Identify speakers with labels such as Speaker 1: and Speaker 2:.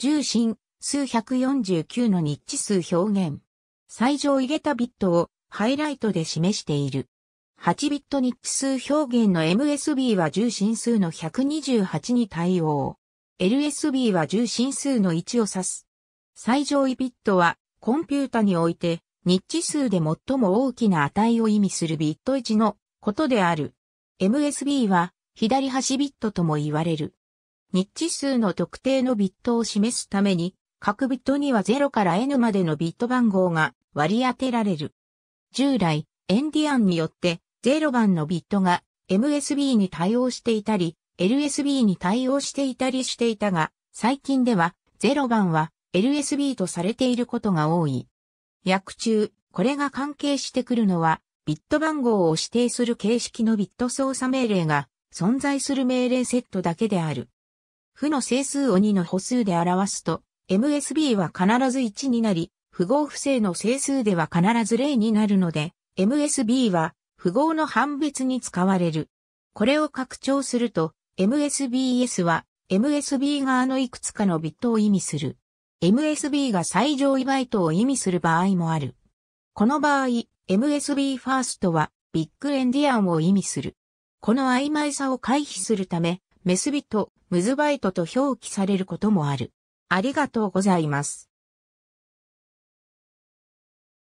Speaker 1: 重心、数149のニッチ数表現。最上位ゲタビットをハイライトで示している。8ビットニッチ数表現の MSB は重心数の128に対応。LSB は重心数の1を指す。最上位ビットはコンピュータにおいてニッチ数で最も大きな値を意味するビット1のことである。MSB は左端ビットとも言われる。日値数の特定のビットを示すために、各ビットには0から n までのビット番号が割り当てられる。従来、エンディアンによって0番のビットが MSB に対応していたり、LSB に対応していたりしていたが、最近では0番は LSB とされていることが多い。訳中、これが関係してくるのは、ビット番号を指定する形式のビット操作命令が存在する命令セットだけである。負の整数を2の歩数で表すと、MSB は必ず1になり、符号不正の整数では必ず0になるので、MSB は符号の判別に使われる。これを拡張すると、MSBS は MSB 側のいくつかのビットを意味する。MSB が最上位バイトを意味する場合もある。この場合、MSB ファーストはビッグエンディアンを意味する。この曖昧さを回避するため、メスビットムズバイトと表記されることもある。ありがとうございます。